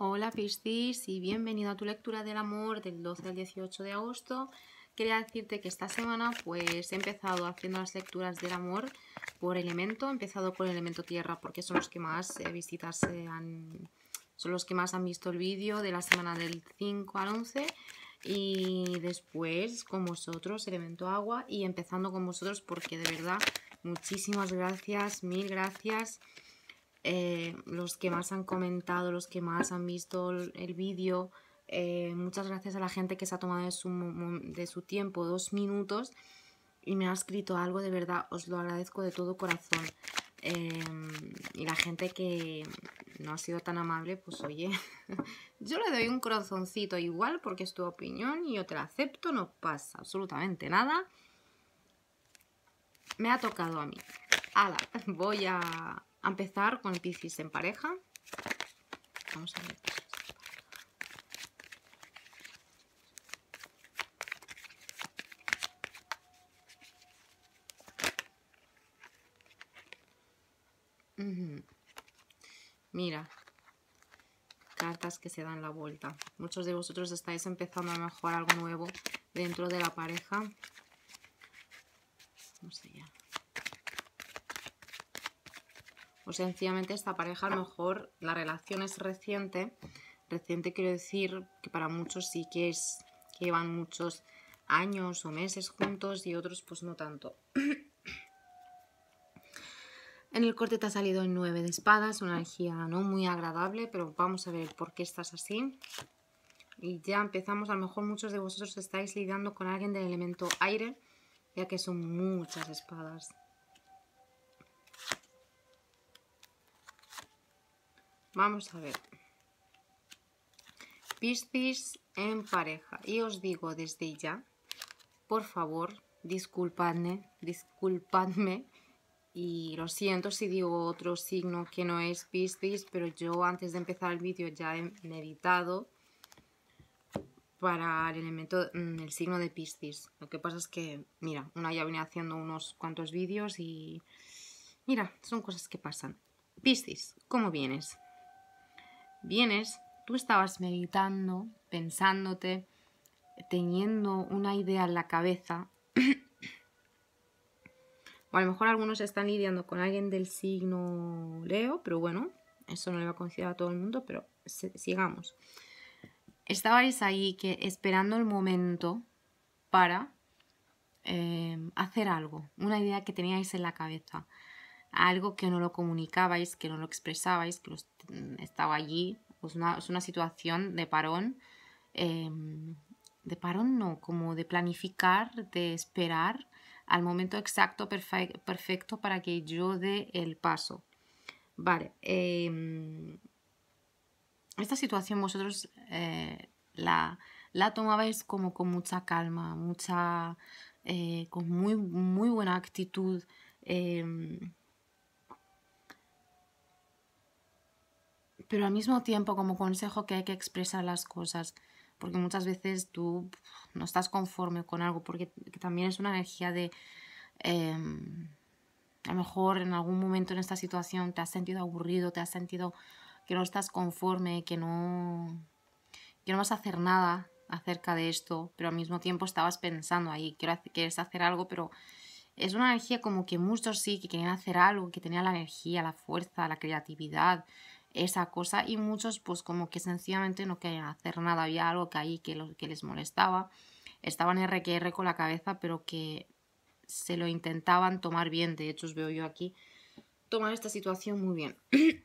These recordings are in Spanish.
Hola Piscis y bienvenido a tu lectura del amor del 12 al 18 de agosto. Quería decirte que esta semana pues he empezado haciendo las lecturas del amor por elemento, he empezado por el elemento tierra porque son los que más eh, visitas han, son los que más han visto el vídeo de la semana del 5 al 11 y después con vosotros elemento agua y empezando con vosotros porque de verdad muchísimas gracias, mil gracias. Eh, los que más han comentado, los que más han visto el, vídeo. Eh, muchas gracias a la gente que se ha tomado de su, tiempo, dos minutos, y me ha escrito algo, de verdad, os lo agradezco de todo corazón. Eh, y la gente que no ha sido tan amable, pues oye, yo le doy un corazoncito igual porque es tu opinión y yo te la acepto, no pasa absolutamente nada. Me ha tocado a mí. Ala, voy a, a empezar con el Piscis en pareja. Vamos a ver. Mira, cartas que se dan la vuelta. Muchos de vosotros estáis empezando a mejorar algo nuevo dentro de la pareja o pues sencillamente esta pareja a lo mejor la relación es reciente. Reciente quiero decir que para muchos sí que es que llevan muchos años o meses juntos y otros pues no tanto. en el corte te ha salido el 9 de espadas, una energía no muy agradable, pero vamos a ver por qué estás así. Y ya empezamos, a lo mejor muchos de vosotros estáis lidiando con alguien del elemento aire, ya que son muchas espadas. Vamos a ver. Piscis en pareja. Y os digo desde ya, por favor, disculpadme, disculpadme. Y lo siento si digo otro signo que no es Piscis, pero yo antes de empezar el vídeo ya he meditado para el elemento, mm, el signo de Piscis. Lo que pasa es que, mira, una ya viene haciendo unos cuantos vídeos y... Mira, son cosas que pasan. Piscis, ¿cómo vienes? vienes, tú estabas meditando, pensándote, teniendo una idea en la cabeza. o a lo mejor algunos están lidiando con alguien del signo Leo, pero bueno, eso no le va a considerar a todo el mundo, pero sigamos. Estabais ahí que esperando el momento para eh, hacer algo, una idea que teníais en la cabeza algo que no lo comunicabais, que no lo expresabais, que mm, estaba allí. es una situación de parón, em, de parón no, como de planificar, de esperar al momento exacto perfecto, para que yo dé el paso. Vale, em, esta situación vosotros eh, la, tomabais como con mucha calma, mucha, eh, con muy, muy buena actitud. Em, pero al mismo tiempo como consejo que hay que expresar las cosas, porque muchas veces tú no estás conforme con algo, porque también es una energía de... Em, a lo mejor en algún momento en esta situación te has sentido aburrido, te has sentido que no estás conforme, que no, que no vas a hacer nada acerca de esto, pero al mismo tiempo estabas pensando ahí, quiero quieres hacer algo, pero es una energía como que muchos sí, que querían hacer algo, que tenían la energía, la fuerza, la creatividad, esa cosa y muchos pues como que sencillamente no querían hacer nada, había algo que ahí que, que les molestaba, estaban RQR con la cabeza pero que se lo intentaban tomar bien, de hecho os veo yo aquí tomar esta situación muy bien.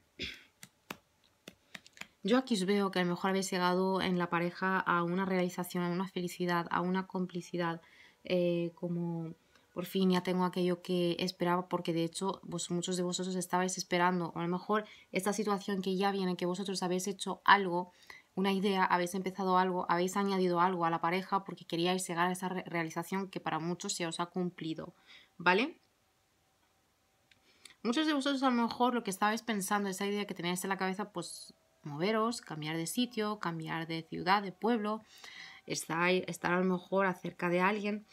Yo aquí os veo que a lo mejor habéis llegado en la pareja a una realización, a una felicidad, a una complicidad, eh, como por fin ya tengo aquello que esperaba, porque de hecho vos, muchos de vosotros estabais esperando, a lo mejor esta situación que ya viene, que vosotros habéis hecho algo, una idea, habéis empezado algo, habéis añadido algo a la pareja porque queríais llegar a esa realización que para muchos se os ha cumplido, ¿vale? Muchos de vosotros a lo mejor lo que estabais pensando, esa idea que teníais en la cabeza, pues moveros, cambiar de sitio, cambiar de ciudad, de pueblo, estar, estar a lo mejor acerca de alguien,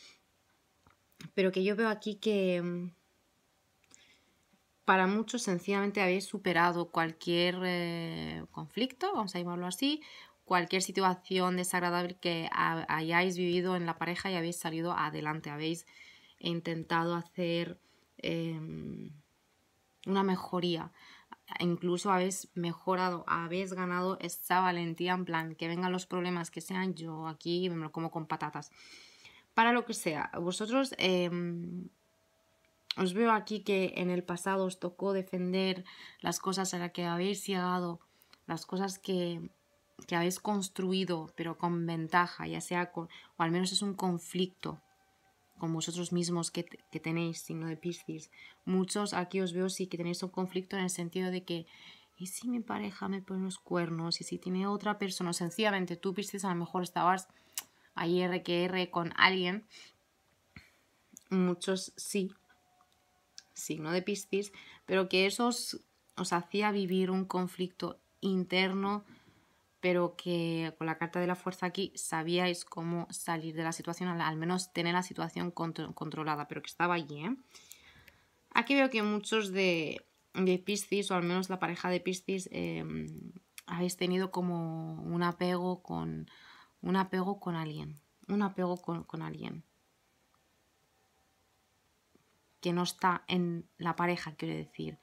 pero que yo veo aquí que mm, para muchos sencillamente habéis superado cualquier eh, conflicto, vamos a llamarlo así, cualquier situación desagradable que hayáis vivido en la pareja y habéis salido adelante, habéis intentado hacer em, una mejoría, incluso habéis mejorado, habéis ganado esa valentía en plan que vengan los problemas, que sean yo aquí, me lo como con patatas para lo que sea. Vosotros em, os veo aquí que en el pasado os tocó defender las cosas a las que habéis llegado, las cosas que, habéis construido, pero con ventaja, ya sea con, o al menos es un conflicto con vosotros mismos que, que tenéis, signo de Piscis. Muchos aquí os veo sí que tenéis un conflicto en el sentido de que ¿y si mi pareja me pone los cuernos? ¿Y si tiene otra persona? Sencillamente tú, Piscis, a lo mejor estabas hay R que con alguien, muchos sí, signo de Piscis, pero que eso os, hacía vivir un conflicto interno, pero que con la carta de la fuerza aquí sabíais cómo salir de la situación, al menos tener la situación controlada, pero que estaba allí. ¿eh? Aquí veo que muchos de, de Piscis, o al menos la pareja de Piscis, em, habéis tenido como un apego con un apego con alguien. Un apego con, alguien. Que no está en la pareja, quiero decir.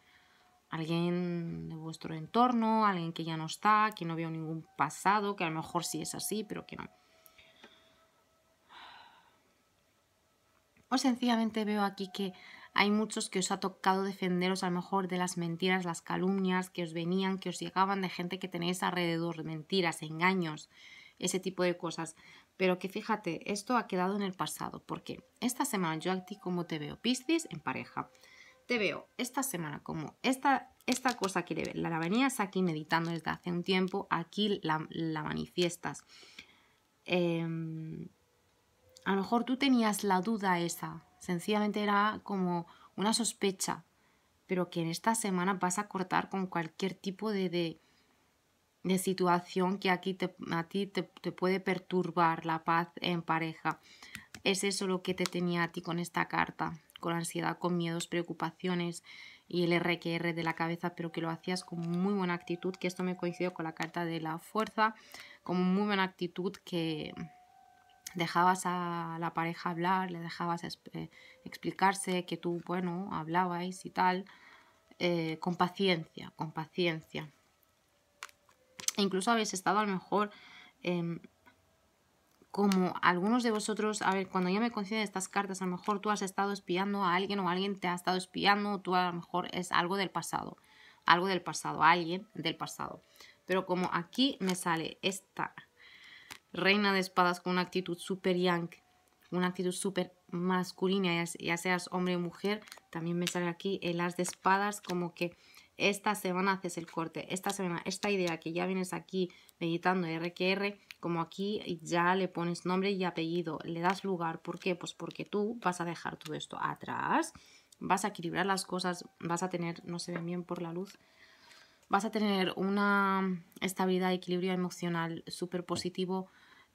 Alguien de vuestro entorno, alguien que ya no está, que no veo ningún pasado, que a lo mejor sí es así, pero que no. o sencillamente veo aquí que hay muchos que os ha tocado defenderos a lo mejor de las mentiras, las calumnias que os venían, que os llegaban de gente que tenéis alrededor, mentiras, engaños, ese tipo de cosas. Pero que fíjate, esto ha quedado en el pasado, porque esta semana yo a ti como te veo, Piscis en pareja. Te veo esta semana como esta, esta cosa que la venías aquí meditando desde hace un tiempo, aquí la, manifiestas. Em, a lo mejor tú tenías la duda esa, sencillamente era como una sospecha, pero que en esta semana vas a cortar con cualquier tipo de de situación que aquí a ti te, puede perturbar la paz en pareja. Es eso lo que te tenía a ti con esta carta, con ansiedad, con miedos, preocupaciones y el RQR de la cabeza, pero que lo hacías con muy buena actitud, que esto me coincidió con la carta de la fuerza, con muy buena actitud que dejabas a la pareja hablar, le dejabas eh, explicarse, que tú, bueno, hablabais y tal, eh, con paciencia, con paciencia incluso habéis estado a lo mejor em, como algunos de vosotros, a ver, cuando yo me concedo estas cartas, a lo mejor tú has estado espiando a alguien o alguien te ha estado espiando, o tú a lo mejor es algo del pasado, algo del pasado, alguien del pasado. Pero como aquí me sale esta reina de espadas con una actitud super yank, una actitud súper masculina, ya, seas hombre o mujer, también me sale aquí el as de espadas como que esta semana haces el corte, esta semana, esta idea que ya vienes aquí meditando RQR, como aquí ya le pones nombre y apellido, le das lugar. ¿Por qué? Pues porque tú vas a dejar todo esto atrás, vas a equilibrar las cosas, vas a tener, no se ven bien por la luz, vas a tener una estabilidad, equilibrio emocional súper positivo.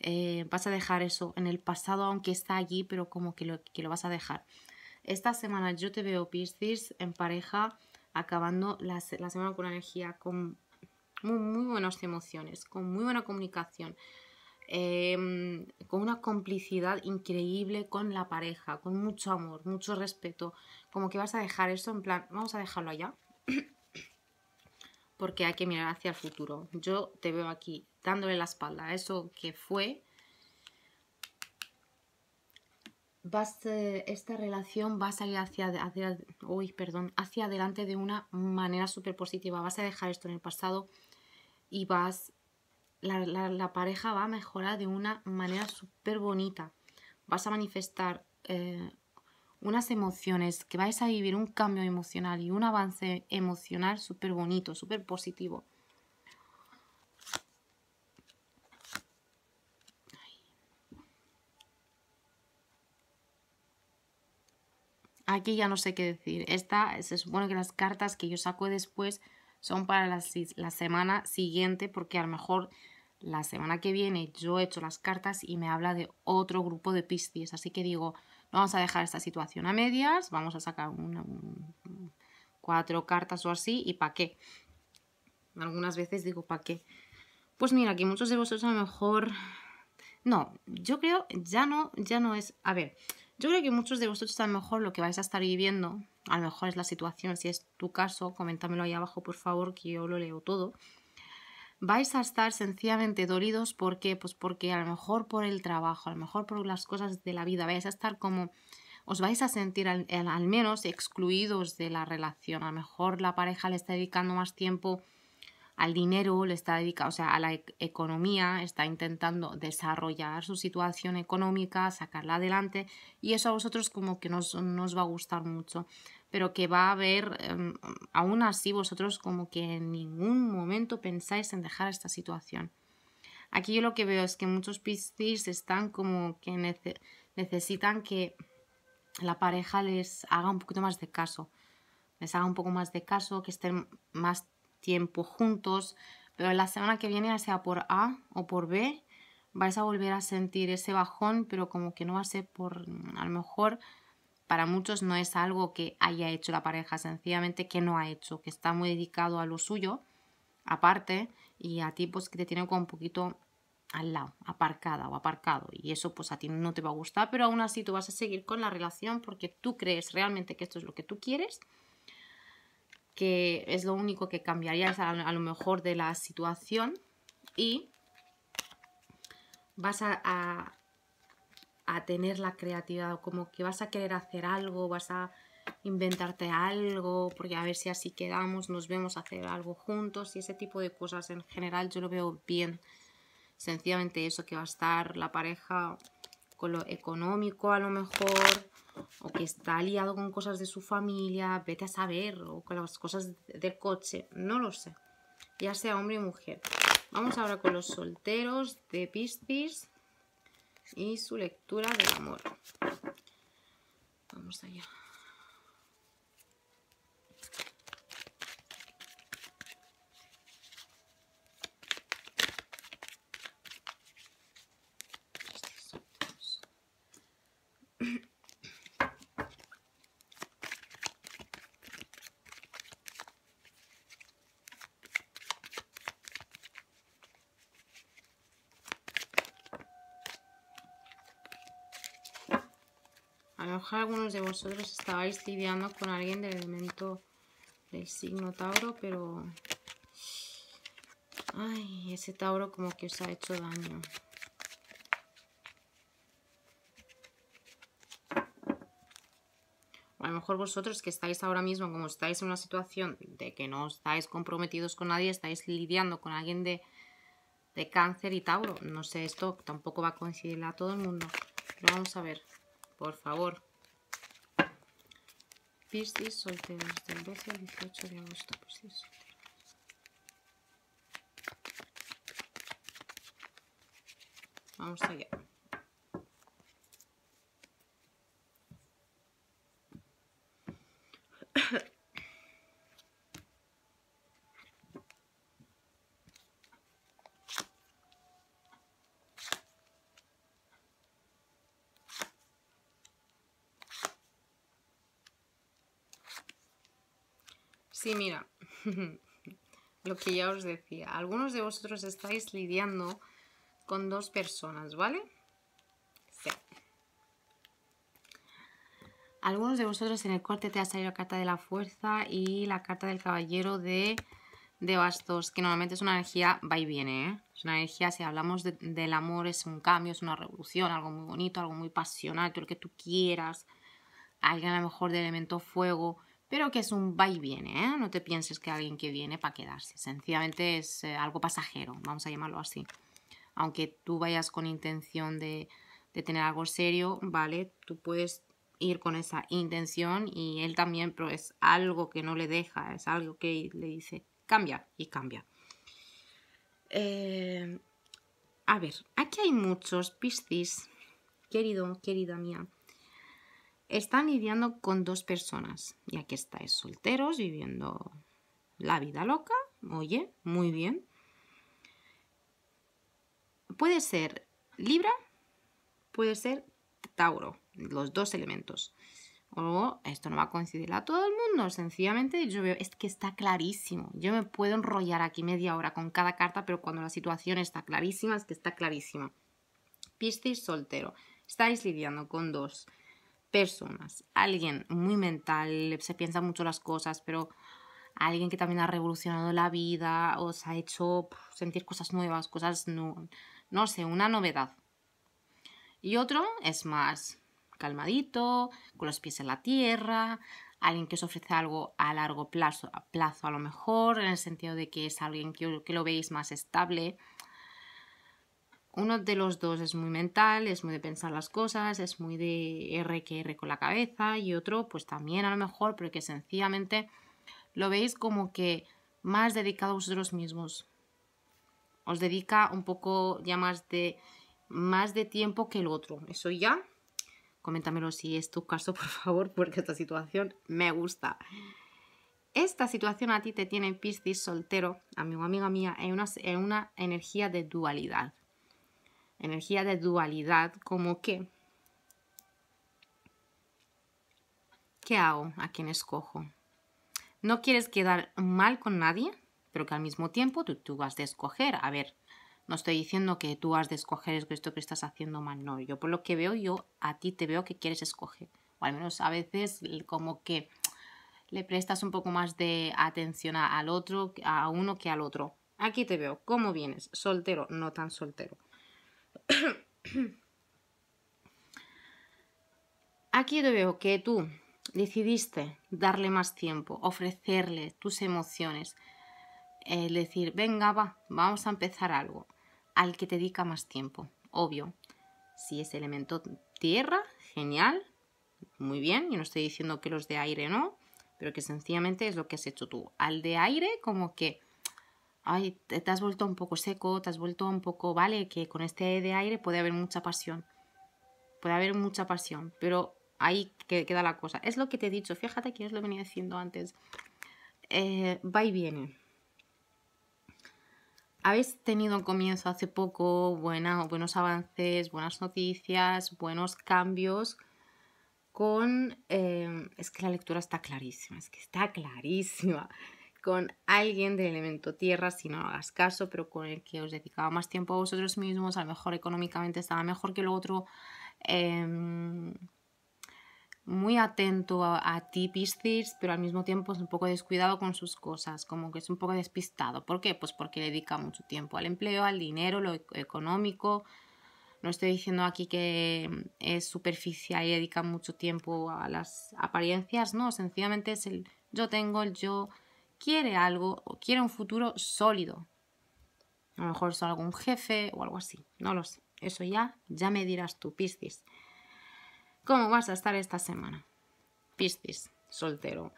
Eh, vas a dejar eso en el pasado, aunque está allí, pero como que lo, que lo vas a dejar. Esta semana yo te veo, Piscis, en pareja acabando la, semana con energía con muy, buenas emociones, con muy buena comunicación, em, con una complicidad increíble con la pareja, con mucho amor, mucho respeto, como que vas a dejar eso en plan, vamos a dejarlo allá, porque hay que mirar hacia el futuro. Yo te veo aquí dándole la espalda a eso que fue vas, eh, esta relación va a salir hacia, perdón, hacia adelante de una manera súper positiva. Vas a dejar esto en el pasado y vas, la, pareja va a mejorar de una manera súper bonita. Vas a manifestar eh, unas emociones, que vais a vivir un cambio emocional y un avance emocional súper bonito, súper positivo. Aquí ya no sé qué decir. Esta, se supone que las cartas que yo saco después son para la, semana siguiente, porque a lo mejor la semana que viene yo he hecho las cartas y me habla de otro grupo de Piscis. Así que digo, no vamos a dejar esta situación a medias, vamos a sacar una, cuatro cartas o así, ¿y para qué? Algunas veces digo, ¿para qué? Pues mira, que muchos de vosotros a lo mejor... No, yo creo, ya no, ya no es... A ver, yo creo que muchos de vosotros a lo mejor lo que vais a estar viviendo, a lo mejor es la situación, si es tu caso, coméntamelo ahí abajo por favor, que yo lo leo todo. Vais a estar sencillamente dolidos, porque Pues porque a lo mejor por el trabajo, a lo mejor por las cosas de la vida, vais a estar como os vais a sentir al, al, menos excluidos de la relación. A lo mejor la pareja le está dedicando más tiempo al dinero, le está dedicado, o sea, a la e-, economía, está intentando desarrollar su situación económica, sacarla adelante y eso a vosotros como que nos, nos va a gustar mucho, pero que va a haber, em, aún así vosotros como que en ningún momento pensáis en dejar esta situación. Aquí yo lo que veo es que muchos piscis están como que necesitan que la pareja les haga un poquito más de caso, les haga un poco más de caso, que estén más tiempo juntos, pero la semana que viene, ya sea por A o por B, vais a volver a sentir ese bajón, pero como que no va a ser por, a lo mejor para muchos no es algo que haya hecho la pareja, sencillamente que no ha hecho, que está muy dedicado a lo suyo, aparte, y a ti pues que te tiene como un poquito al lado, aparcada o aparcado, y eso pues a ti no te va a gustar, pero aún así tú vas a seguir con la relación porque tú crees realmente que esto es lo que tú quieres que es lo único que cambiaría a, lo mejor de la situación y vas a, tener la creatividad, como que vas a querer hacer algo, vas a inventarte algo, porque a ver si así quedamos, nos vemos a hacer algo juntos y ese tipo de cosas en general yo lo veo bien. Sencillamente eso, que va a estar la pareja con lo económico a lo mejor, o que está liado con cosas de su familia, vete a saber, o con las cosas del coche, no lo sé, ya sea hombre o mujer. Vamos ahora con los solteros de Piscis y su lectura del amor. Vamos allá. a lo mejor algunos de vosotros estabais lidiando con alguien del elemento del signo Tauro, pero... Ay, ese Tauro como que os ha hecho daño. a lo mejor vosotros que estáis ahora mismo, como estáis en una situación de que no estáis comprometidos con nadie, estáis lidiando con alguien de, de cáncer y Tauro. No sé, esto tampoco va a coincidir a todo el mundo. Pero vamos a ver. Por favor. Piscis solteros, del 12 al 18 de agosto. Piscis pues Vamos allá. Sí, mira, lo que ya os decía, algunos de vosotros estáis lidiando con dos personas, ¿vale? Sí. Algunos de vosotros en el corte te ha salido la carta de la fuerza y la carta del caballero de, de bastos, que normalmente es una energía va y viene, ¿eh? Es una energía, si hablamos del amor, es un cambio, es una revolución, algo muy bonito, algo muy pasional, todo lo que tú quieras. Alguien a lo mejor de elemento fuego, pero que es un va y viene, ¿eh? no te pienses que alguien que viene para quedarse, sencillamente es eh, algo pasajero, vamos a llamarlo así. Aunque tú vayas con intención de, tener algo serio, ¿vale? Tú puedes ir con esa intención y él también, pero es algo que no le deja, es algo que le dice, cambia y cambia. Eh, a ver, aquí hay muchos piscis, querido, querida mía están lidiando con dos personas. Y aquí estáis solteros viviendo la vida loca. Oye, muy bien. Puede ser Libra, puede ser Tauro, los dos elementos. O esto no va a coincidir a todo el mundo, sencillamente yo veo, es que está clarísimo. Yo me puedo enrollar aquí media hora con cada carta, pero cuando la situación está clarísima, es que está clarísima. Piscis soltero, estáis lidiando con dos personas. Alguien muy mental, se piensa mucho las cosas, pero alguien que también ha revolucionado la vida, os ha hecho sentir cosas nuevas, cosas, no, no sé, una novedad. Y otro es más calmadito, con los pies en la tierra, alguien que os ofrece algo a largo plazo, a plazo a lo mejor, en el sentido de que es alguien que, que lo veis más estable, uno de los dos es muy mental, es muy de pensar las cosas, es muy de R que R con la cabeza y otro pues también a lo mejor, pero que sencillamente lo veis como que más dedicado a vosotros mismos. Os dedica un poco ya más de, más de tiempo que el otro. Eso ya, coméntamelo si es tu caso, por favor, porque esta situación me gusta. Esta situación a ti te tiene Piscis soltero, amigo, amiga mía, en una energía de dualidad energía de dualidad, como que, ¿qué hago? ¿A quién escojo? No quieres quedar mal con nadie, pero que al mismo tiempo tú, tú vas de escoger. A ver, no estoy diciendo que tú has de escoger esto que estás haciendo mal, no. Yo por lo que veo, yo a ti te veo que quieres escoger. O al menos a veces como que le prestas un poco más de atención al otro, a uno que al otro. Aquí te veo, ¿cómo vienes? Soltero, no tan soltero. Aquí te veo que tú decidiste darle más tiempo, ofrecerle tus emociones, eh, decir, venga, va, vamos a empezar algo, al que te dedica más tiempo, obvio. Si es elemento tierra, genial, muy bien, yo no estoy diciendo que los de aire no, pero que sencillamente es lo que has hecho tú. Al de aire, como que ay, te has vuelto un poco seco, te has vuelto un poco, vale, que con este de aire puede haber mucha pasión, puede haber mucha pasión, pero ahí queda la cosa. Es lo que te he dicho, fíjate que es lo venía diciendo antes. Eh, va y viene. Habéis tenido un comienzo hace poco, buenos avances, buenas noticias, buenos cambios con... Eh, es que la lectura está clarísima, es que está clarísima con alguien del elemento tierra, si no hagas caso, pero con el que os dedicaba más tiempo a vosotros mismos, a lo mejor económicamente estaba mejor que lo otro. Em, muy atento a, ti, Piscis, pero al mismo tiempo es un poco descuidado con sus cosas, como que es un poco despistado. ¿Por qué? Pues porque dedica mucho tiempo al empleo, al dinero, lo económico. No estoy diciendo aquí que em, es superficial y dedica mucho tiempo a las apariencias, no, sencillamente es el yo tengo, el yo quiere algo o quiere un futuro sólido. A lo mejor es algún jefe o algo así, no lo sé. Eso ya, ya me dirás tú, Piscis. ¿Cómo vas a estar esta semana? Piscis, soltero.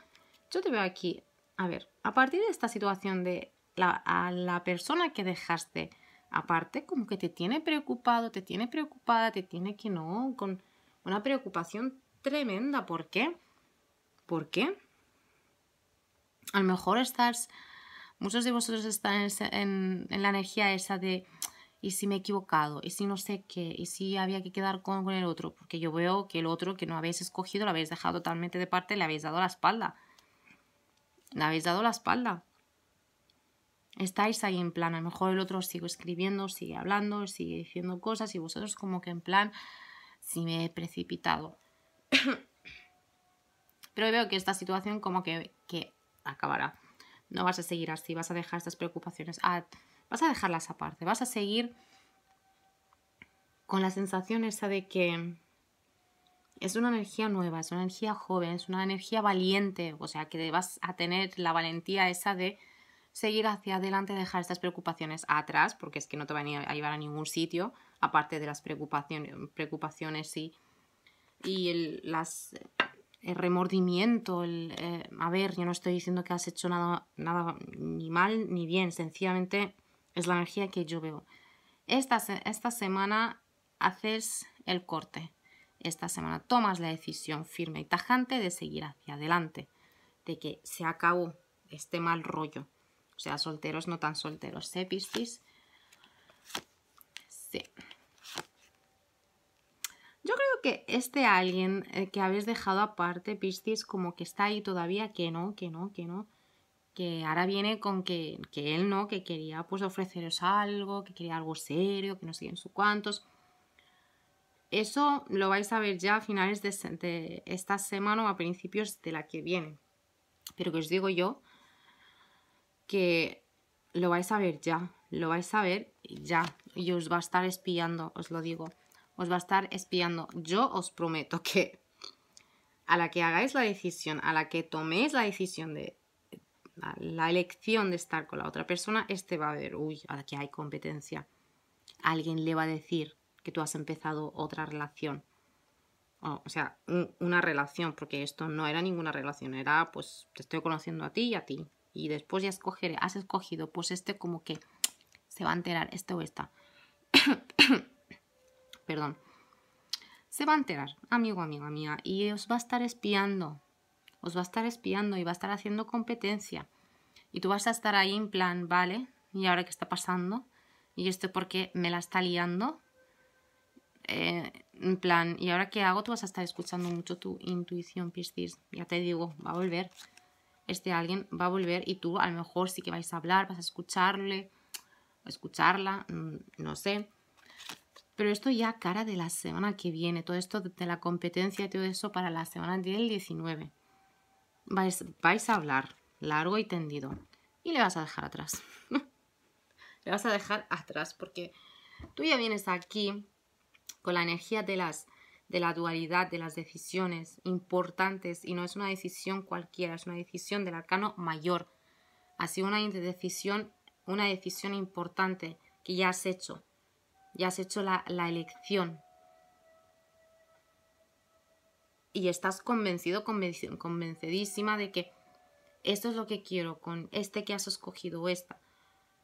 Yo te veo aquí, a ver, a partir de esta situación de la, la persona que dejaste aparte, como que te tiene preocupado, te tiene preocupada, te tiene que no, con una preocupación tremenda. ¿Por qué? ¿Por qué? a lo mejor estás, muchos de vosotros están en, la energía esa de, ¿y si me he equivocado? ¿Y si no sé qué? ¿Y si había que quedar con, el otro? Porque yo veo que el otro que no habéis escogido lo habéis dejado totalmente de parte, le habéis dado la espalda. Le habéis dado la espalda. Estáis ahí en plan, a lo mejor el otro sigo sigue escribiendo, sigue hablando, sigue diciendo cosas y vosotros como que en plan, si me he precipitado. Pero veo que esta situación como que, que acabará. No vas a seguir así, vas a dejar estas preocupaciones, vas a dejarlas aparte, vas a seguir con la sensación esa de que es una energía nueva, es una energía joven, es una energía valiente, o sea, que vas a tener la valentía esa de seguir hacia adelante, dejar estas preocupaciones atrás, porque es que no te van a llevar a ningún sitio, aparte de las preocupaciones, preocupaciones y, y las el eh, remordimiento, el, eh, a ver, yo no estoy diciendo que has hecho nada, nada ni mal ni bien, sencillamente es la energía que yo veo. Esta, esta semana haces el corte, esta semana tomas la decisión firme y tajante de seguir hacia adelante, de que se acabó este mal rollo. O sea, solteros, no tan solteros, ¿eh, Piscis? Sí que este alguien eh, que habéis dejado aparte, Piscis, como que está ahí todavía, que no, que no, que no, que ahora viene con que, que él no, que quería pues ofreceros algo, que quería algo serio, que no sé en su cuantos Eso lo vais a ver ya a finales de, de esta semana o a principios de la que viene. Pero que os digo yo que lo vais a ver ya, lo vais a ver ya y os va a estar espiando, os lo digo os va a estar espiando. Yo os prometo que a la que hagáis la decisión, a la que toméis la decisión de la elección de estar con la otra persona, este va a ver, uy, que hay competencia. Alguien le va a decir que tú has empezado otra relación. O, sea, una relación, porque esto no era ninguna relación, era pues te estoy conociendo a ti y a ti. Y después ya escogeré, has escogido, pues este como que se va a enterar, este o esta. perdón, se va a enterar, amigo, amigo, amiga y os va a estar espiando, os va a estar espiando y va a estar haciendo competencia. Y tú vas a estar ahí en plan, vale, ¿y ahora qué está pasando? ¿Y esto porque me la está liando? Eh, en plan, ¿y ahora qué hago? Tú vas a estar escuchando mucho tu intuición, Piscis. Ya te digo, va a volver. Este alguien va a volver y tú a lo mejor sí que vais a hablar, vas a escucharle, escucharla, mm, no sé. Pero esto ya cara de la semana que viene, todo esto de la competencia y todo eso para la semana del 19. Vais, a hablar largo y tendido y le vas a dejar atrás. le vas a dejar atrás porque tú ya vienes aquí con la energía de las de la dualidad de las decisiones importantes y no es una decisión cualquiera, es una decisión del arcano mayor. Ha sido una decisión, una decisión importante que ya has hecho, ya has hecho la, elección. Y estás convencido, convencidísima de que esto es lo que quiero, con este que has escogido o esta.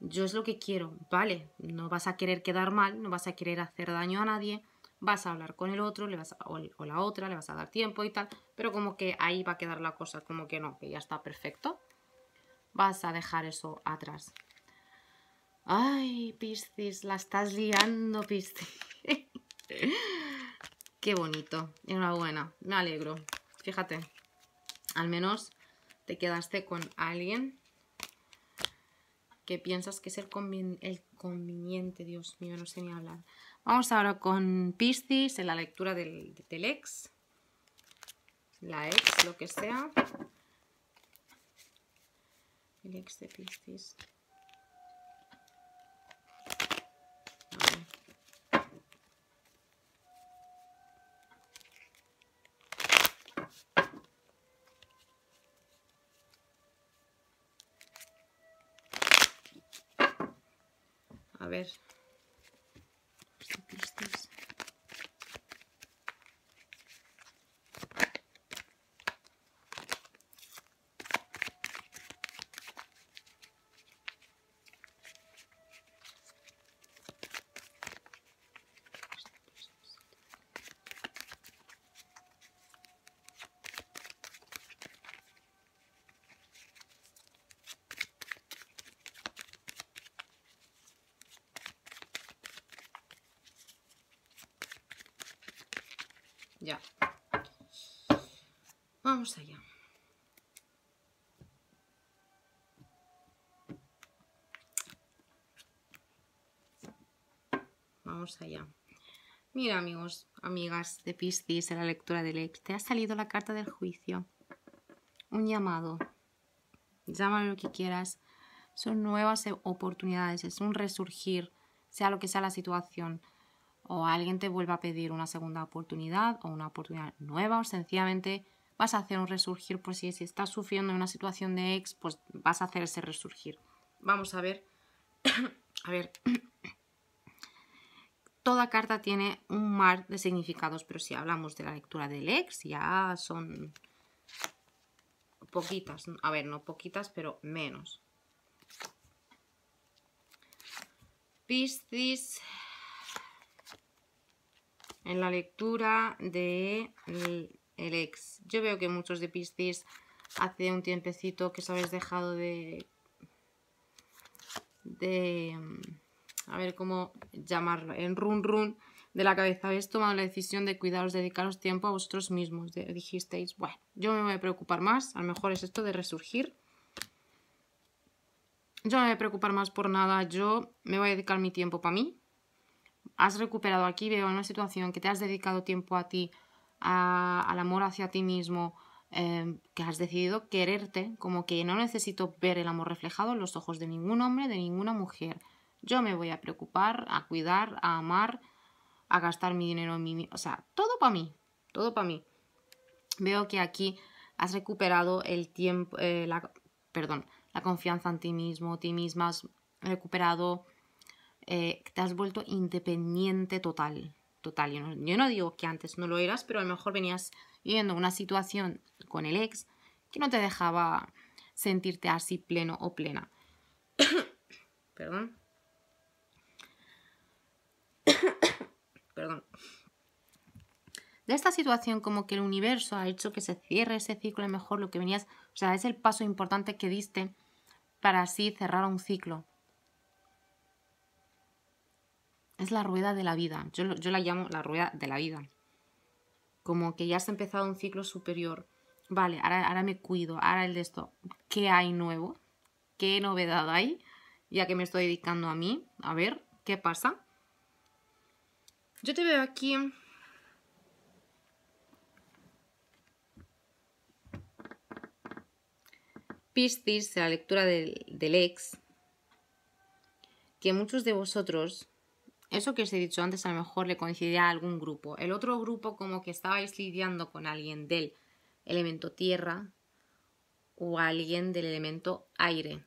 Yo es lo que quiero, vale, no vas a querer quedar mal, no vas a querer hacer daño a nadie, vas a hablar con el otro le vas o, la otra, le vas a dar tiempo y tal, pero como que ahí va a quedar la cosa, como que no, que ya está perfecto. Vas a dejar eso atrás. Ay, Piscis, la estás liando, Piscis. Qué bonito. Enhorabuena, me alegro. Fíjate, al menos te quedaste con alguien que piensas que es el, conveniente. Dios mío, no sé ni hablar. Vamos ahora con Piscis en la lectura del, telex La ex, lo que sea. El ex de Piscis. Evet. Vamos allá. Vamos allá. Mira, amigos, amigas de Piscis, en la lectura de Lex, te ha salido la carta del juicio. Un llamado. llámame lo que quieras. Son nuevas oportunidades, es un resurgir, sea lo que sea la situación o alguien te vuelva a pedir una segunda oportunidad o una oportunidad nueva o sencillamente vas a hacer un resurgir, por pues si, estás sufriendo una situación de ex, pues vas a hacer ese resurgir. Vamos a ver, a ver, toda carta tiene un mar de significados, pero si hablamos de la lectura del ex, ya son poquitas, a ver, no poquitas, pero menos. Piscis, en la lectura de el ex. Yo veo que muchos de Piscis hace un tiempecito que os habéis dejado de... de... Mm, a ver cómo llamarlo, en run run de la cabeza. Habéis tomado la decisión de cuidaros, dedicaros tiempo a vosotros mismos. Dijisteis, bueno, yo me voy a preocupar más, a lo mejor es esto de resurgir. Yo no me voy a preocupar más por nada, yo me voy a dedicar mi tiempo para mí, has recuperado aquí, veo una situación que te has dedicado tiempo a ti, al amor hacia ti mismo, em, que has decidido quererte, como que no necesito ver el amor reflejado en los ojos de ningún hombre, de ninguna mujer. Yo me voy a preocupar, a cuidar, a amar, a gastar mi dinero en O sea, todo para mí, todo para mí. Veo que aquí has recuperado el tiempo, eh, la, perdón, la confianza en ti mismo, ti misma, has recuperado eh, te has vuelto independiente total. Total, yo no, digo que antes no lo eras, pero a lo mejor venías viviendo una situación con el ex que no te dejaba sentirte así pleno o plena. Perdón. Perdón. De esta situación como que el universo ha hecho que se cierre ese ciclo, a mejor lo que venías, o sea, es el paso importante que diste para así cerrar un ciclo. Es la rueda de la vida. Yo, la llamo la rueda de la vida. Como que ya se ha empezado un ciclo superior. Vale, ahora, me cuido, ahora el de esto. ¿Qué hay nuevo? ¿Qué novedad hay? Ya que me estoy dedicando a mí. A ver, ¿qué pasa? Yo te veo aquí Piscis, la lectura del, del, ex, que muchos de vosotros eso que os he dicho antes a lo mejor le coincidía a algún grupo. El otro grupo como que estabais lidiando con alguien del elemento tierra o alguien del elemento aire.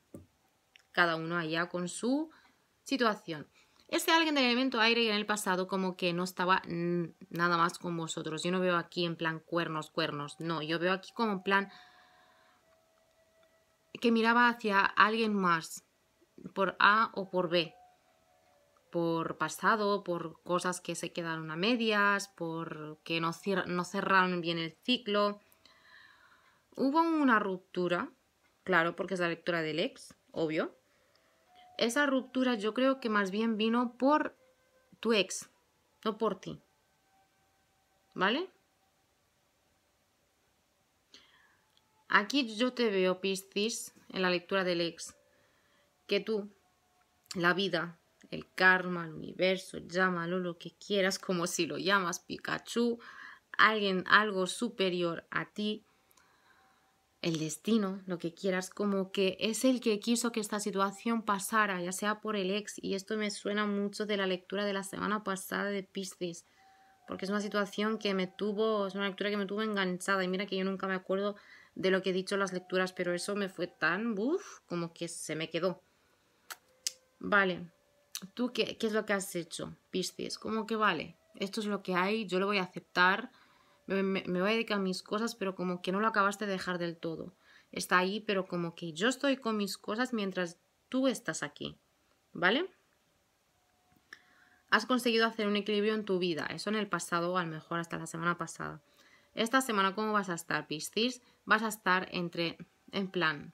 Cada uno allá con su situación. Este alguien del elemento aire en el pasado como que no estaba nada más con vosotros. Yo no veo aquí en plan cuernos, cuernos. No, yo veo aquí como en plan que miraba hacia alguien más por A o por B por pasado, por cosas que se quedaron a medias, por que no, no cerraron bien el ciclo. Hubo una ruptura, claro, porque es la lectura del ex, obvio. Esa ruptura yo creo que más bien vino por tu ex, no por ti. ¿Vale? Aquí yo te veo, Piscis, en la lectura del ex, que tú, la vida, el karma, el universo, llámalo lo que quieras, como si lo llamas Pikachu, alguien, algo superior a ti, el destino, lo que quieras, como que es el que quiso que esta situación pasara, ya sea por el ex, y esto me suena mucho de la lectura de la semana pasada de Piscis, porque es una situación que me tuvo, es una lectura que me tuvo enganchada, y mira que yo nunca me acuerdo de lo que he dicho en las lecturas, pero eso me fue tan, uff, como que se me quedó. Vale, ¿tú qué, qué es lo que has hecho, Piscis? ¿cómo que vale, esto es lo que hay, yo lo voy a aceptar, me, voy a dedicar a mis cosas, pero como que no lo acabaste de dejar del todo. Está ahí, pero como que yo estoy con mis cosas mientras tú estás aquí, ¿vale? Has conseguido hacer un equilibrio en tu vida, eso en el pasado o a lo mejor hasta la semana pasada. Esta semana, ¿cómo vas a estar, Piscis? Vas a estar entre, en plan,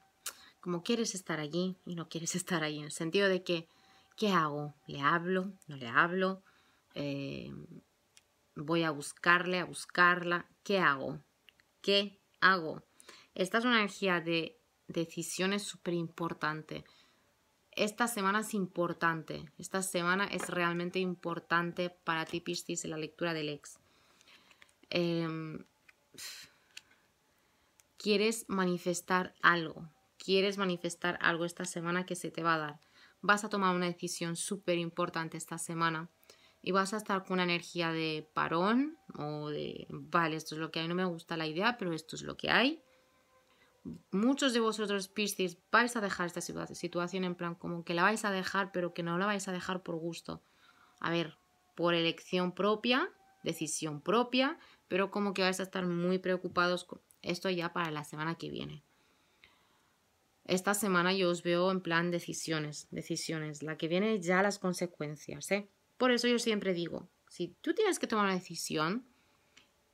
como quieres estar allí y no quieres estar allí, en el sentido de que ¿qué hago? ¿Le hablo? ¿No le hablo? Eh, voy a buscarle, a buscarla. ¿Qué hago? ¿Qué hago? Esta es una energía de decisiones súper importante. Esta semana es importante. Esta semana es realmente importante para ti, Piscis, en la lectura del ex. Em, quieres manifestar algo. Quieres manifestar algo esta semana que se te va a dar vas a tomar una decisión súper importante esta semana y vas a estar con una energía de parón o de, vale, esto es lo que hay, no me gusta la idea, pero esto es lo que hay. Muchos de vosotros, Piscis, vais a dejar esta situación en plan como que la vais a dejar, pero que no la vais a dejar por gusto. A ver, por elección propia, decisión propia, pero como que vais a estar muy preocupados con esto ya para la semana que viene. Esta semana yo os veo en plan decisiones, decisiones, la que viene ya las consecuencias, ¿eh? Por eso yo siempre digo, si tú tienes que tomar una decisión,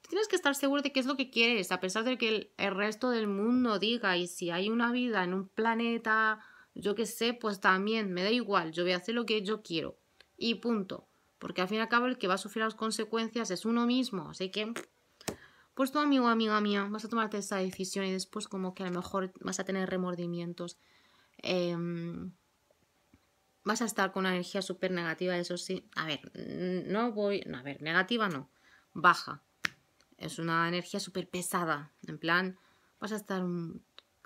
tienes que estar seguro de qué es lo que quieres, a pesar de que el, resto del mundo diga, y si hay una vida en un planeta, yo qué sé, pues también, me da igual, yo voy a hacer lo que yo quiero. Y punto. Porque al fin y al cabo el que va a sufrir las consecuencias es uno mismo, así que pues tú, amigo, amiga mía, vas a tomarte esa decisión y después como que a lo mejor vas a tener remordimientos. Em, vas a estar con una energía súper negativa, eso sí. A ver, no voy... a ver, negativa no. Baja. Es una energía súper pesada. En plan, vas a estar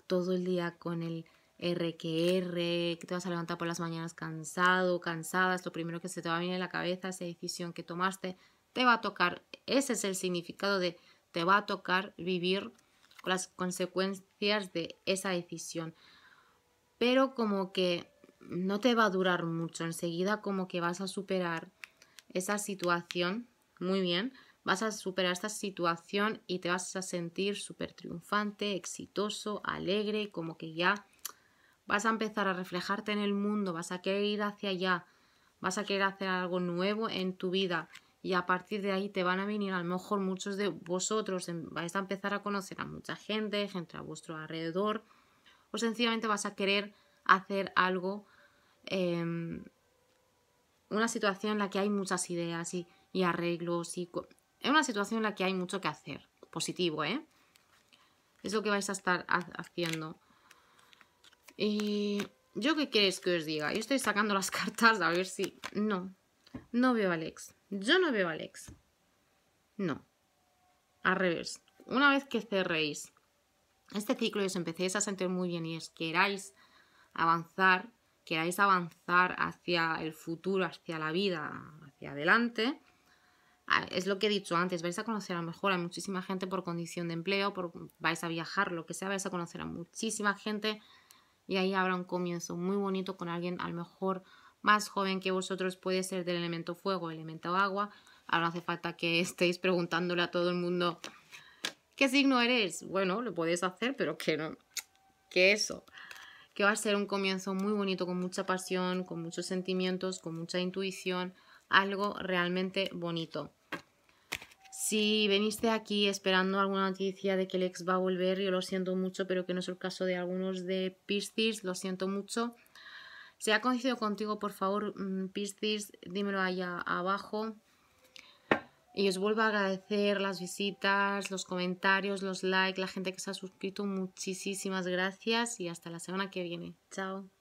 todo el día con el RQR, que que te vas a levantar por las mañanas cansado, cansada, es lo primero que se te va a venir en la cabeza, esa decisión que tomaste, te va a tocar. Ese es el significado de te va a tocar vivir las consecuencias de esa decisión. Pero como que no te va a durar mucho, enseguida como que vas a superar esa situación, muy bien, vas a superar esta situación y te vas a sentir súper triunfante, exitoso, alegre, como que ya vas a empezar a reflejarte en el mundo, vas a querer ir hacia allá, vas a querer hacer algo nuevo en tu vida y a partir de ahí te van a venir a lo mejor muchos de vosotros, em, vais a empezar a conocer a mucha gente, gente a vuestro alrededor, o sencillamente vas a querer hacer algo, em, una situación en la que hay muchas ideas y, arreglos, y es una situación en la que hay mucho que hacer, positivo, ¿eh? Es lo que vais a estar haciendo. Y yo qué queréis que os diga, yo estoy sacando las cartas a ver si... No, no veo a Alex. Yo no veo a Alex. No. Al revés. Una vez que cerréis este ciclo y os empecéis a sentir muy bien y os queráis avanzar, queráis avanzar hacia el futuro, hacia la vida, hacia adelante, es lo que he dicho antes, vais a conocer a lo mejor a muchísima gente por condición de empleo, por, vais a viajar, lo que sea, vais a conocer a muchísima gente y ahí habrá un comienzo muy bonito con alguien a lo mejor más joven que vosotros puede ser del elemento fuego, elemento agua. Ahora no hace falta que estéis preguntándole a todo el mundo qué signo eres. Bueno, lo podéis hacer, pero que no. Que eso. Que va a ser un comienzo muy bonito, con mucha pasión, con muchos sentimientos, con mucha intuición. Algo realmente bonito. Si veniste aquí esperando alguna noticia de que el ex va a volver, yo lo siento mucho, pero que no es el caso de algunos de Piscis, lo siento mucho. Si ha coincidido contigo, por favor, mm, Piscis, dímelo allá abajo. Y os vuelvo a agradecer las visitas, los comentarios, los likes, la gente que se ha suscrito. Muchísimas gracias y hasta la semana que viene. Chao.